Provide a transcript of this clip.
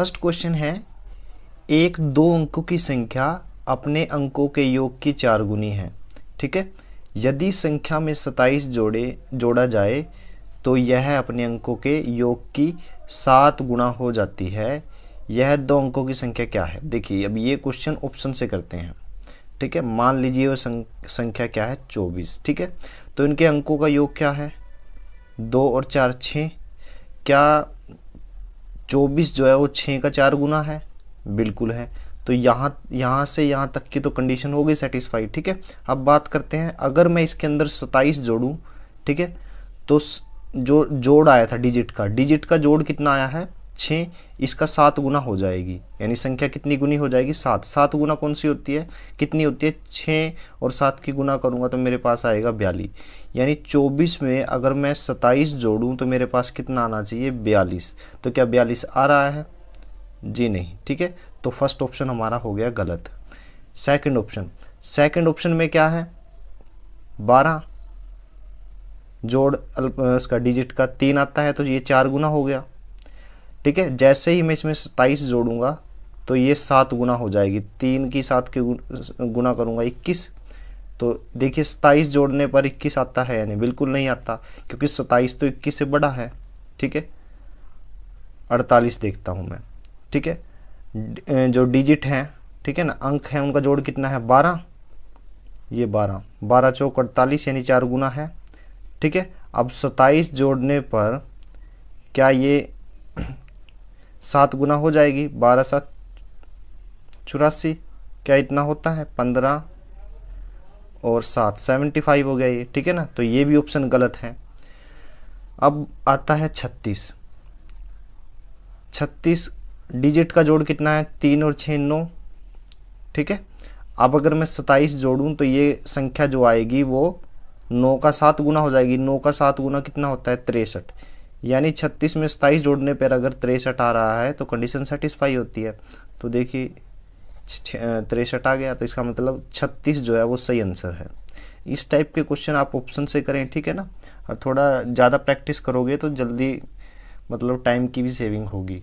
first question है एक दो अंकों की संख्या अपने अंकों के योग की चार गुनी है ठीक है यदि संख्या में सताईस जोड़े जोड़ा जाए तो यह अपने अंकों के योग की सात गुणा हो जाती है यह दो अंकों की संख्या क्या है देखिए अब ये क्वेश्चन ऑप्शन से करते हैं ठीक है मान लीजिए वो संख्या क्या है चौबीस ठीक है तो इनके अंकों का योग क्या है दो और चार छः क्या चौबीस जो है वो छः का चार गुना है बिल्कुल है तो यहाँ यहाँ से यहाँ तक की तो कंडीशन हो गई सेटिस्फाइड ठीक है अब बात करते हैं अगर मैं इसके अंदर सताइस जोड़ूँ ठीक है तो जो जोड़ आया था डिजिट का डिजिट का जोड़ कितना आया है छः इसका सात गुना हो जाएगी यानी संख्या कितनी गुनी हो जाएगी सात सात गुना कौन सी होती है कितनी होती है छः और सात की गुना करूँगा तो मेरे पास आएगा बयालीस यानी चौबीस में अगर मैं सत्ताईस जोड़ूँ तो मेरे पास कितना आना चाहिए बयालीस तो क्या बयालीस आ रहा है जी नहीं ठीक है तो फर्स्ट ऑप्शन हमारा हो गया गलत सेकेंड ऑप्शन सेकेंड ऑप्शन में क्या है बारह जोड़ अल्प इसका डिजिट का तीन आता है तो ये चार गुना हो गया ठीक है जैसे ही मैं इसमें सत्ताईस जोड़ूंगा तो ये सात गुना हो जाएगी तीन की सात के गुना करूँगा इक्कीस तो देखिए सत्ताईस जोड़ने पर इक्कीस आता है यानी बिल्कुल नहीं आता क्योंकि सत्ताईस तो इक्कीस से बड़ा है ठीक है अड़तालीस देखता हूँ मैं ठीक है जो डिजिट हैं ठीक है ना अंक हैं उनका जोड़ कितना है बारह ये बारह बारह चौक अड़तालीस यानी चार गुना है ठीक है अब सत्ताईस जोड़ने पर क्या ये सात गुना हो जाएगी बारह सात चौरासी क्या इतना होता है पंद्रह और सात सेवेंटी फाइव हो गया ये ठीक है ना तो ये भी ऑप्शन गलत है अब आता है छत्तीस छत्तीस डिजिट का जोड़ कितना है तीन और छः नौ ठीक है अब अगर मैं सताइस जोड़ूं तो ये संख्या जो आएगी वो नौ का सात गुना हो जाएगी नौ का सात गुना कितना होता है तिरसठ यानी छत्तीस में सताईस जोड़ने पर अगर तिरसठ आ रहा है तो कंडीशन सेटिस्फाई होती है तो देखिए तिरसठ आ गया तो इसका मतलब छत्तीस जो है वो सही आंसर है इस टाइप के क्वेश्चन आप ऑप्शन से करें ठीक है ना और थोड़ा ज़्यादा प्रैक्टिस करोगे तो जल्दी मतलब टाइम की भी सेविंग होगी